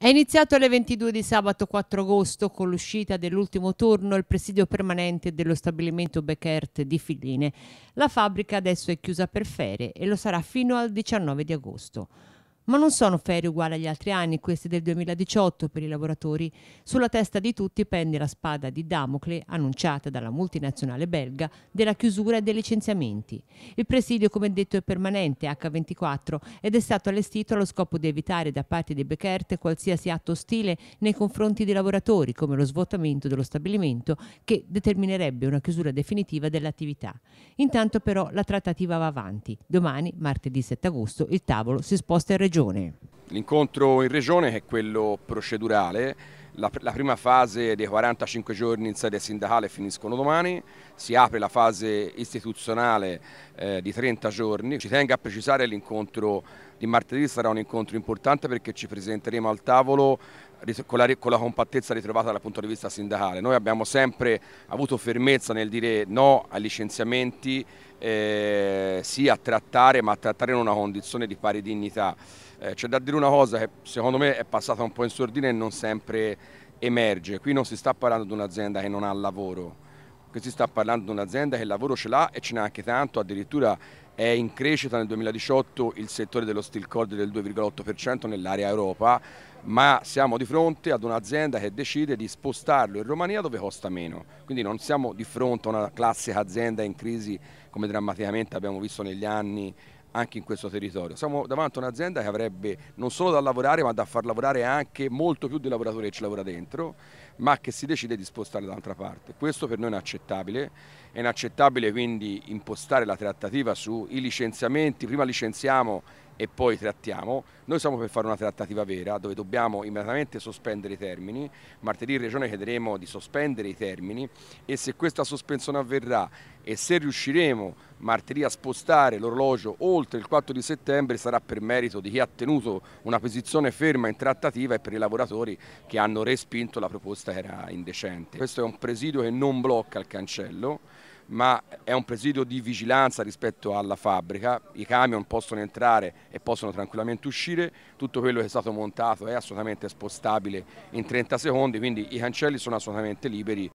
È iniziato alle 22 di sabato 4 agosto con l'uscita dell'ultimo turno il presidio permanente dello stabilimento Beckert di Filline. La fabbrica adesso è chiusa per ferie e lo sarà fino al 19 di agosto ma non sono ferie uguali agli altri anni, questi del 2018 per i lavoratori. Sulla testa di tutti pende la spada di Damocle annunciata dalla multinazionale belga della chiusura e dei licenziamenti. Il presidio, come detto, è permanente H24 ed è stato allestito allo scopo di evitare da parte di Bekert qualsiasi atto ostile nei confronti dei lavoratori, come lo svuotamento dello stabilimento che determinerebbe una chiusura definitiva dell'attività. Intanto però la trattativa va avanti. Domani, martedì 7 agosto, il tavolo si sposta in regione Regione. L'incontro in Regione è quello procedurale, la, la, prima fase dei 45 giorni in sede sindacale finiscono domani, si apre la fase istituzionale eh, di 30 giorni. Ci tengo a precisare l'incontro di martedì sarà un incontro importante perché ci presenteremo al tavolo con la, con la, compattezza ritrovata dal punto di vista sindacale. Noi abbiamo sempre avuto fermezza nel dire no ai licenziamenti, eh, sì a trattare, ma a trattare in una condizione di pari dignità. Eh, C'è da dire una cosa che secondo me è passata un po' in sordina e non sempre emerge. Qui non si sta parlando di un'azienda che non ha lavoro, qui si sta parlando di un'azienda che il lavoro ce l'ha e ce n'è anche tanto, addirittura è in crescita nel 2018 il settore dello steel cord del 2,8% nell'area Europa, ma siamo di fronte ad un'azienda che decide di spostarlo in Romania dove costa meno. Quindi non siamo di fronte a una classica azienda in crisi come drammaticamente abbiamo visto negli anni anche in questo territorio. Siamo davanti a un'azienda che avrebbe non solo da lavorare ma da far lavorare anche molto più dei lavoratori che ci lavora dentro, ma che si decide di spostare dall'altra parte. Questo per noi è inaccettabile, è inaccettabile quindi impostare la trattativa sui licenziamenti, prima licenziamo e poi trattiamo. Noi siamo per fare una trattativa vera dove dobbiamo immediatamente sospendere i termini. Martedì in Regione chiederemo di sospendere i termini e se questa sospensione avverrà e se riusciremo martedì a spostare l'orologio oltre il 4 di settembre sarà per merito di chi ha tenuto una posizione ferma in trattativa e per i lavoratori che hanno respinto la proposta che era indecente. Questo è un presidio che non blocca il cancello ma è un presidio di vigilanza rispetto alla fabbrica, i camion possono entrare e possono tranquillamente uscire, tutto quello che è stato montato è assolutamente spostabile in 30 secondi, quindi i cancelli sono assolutamente liberi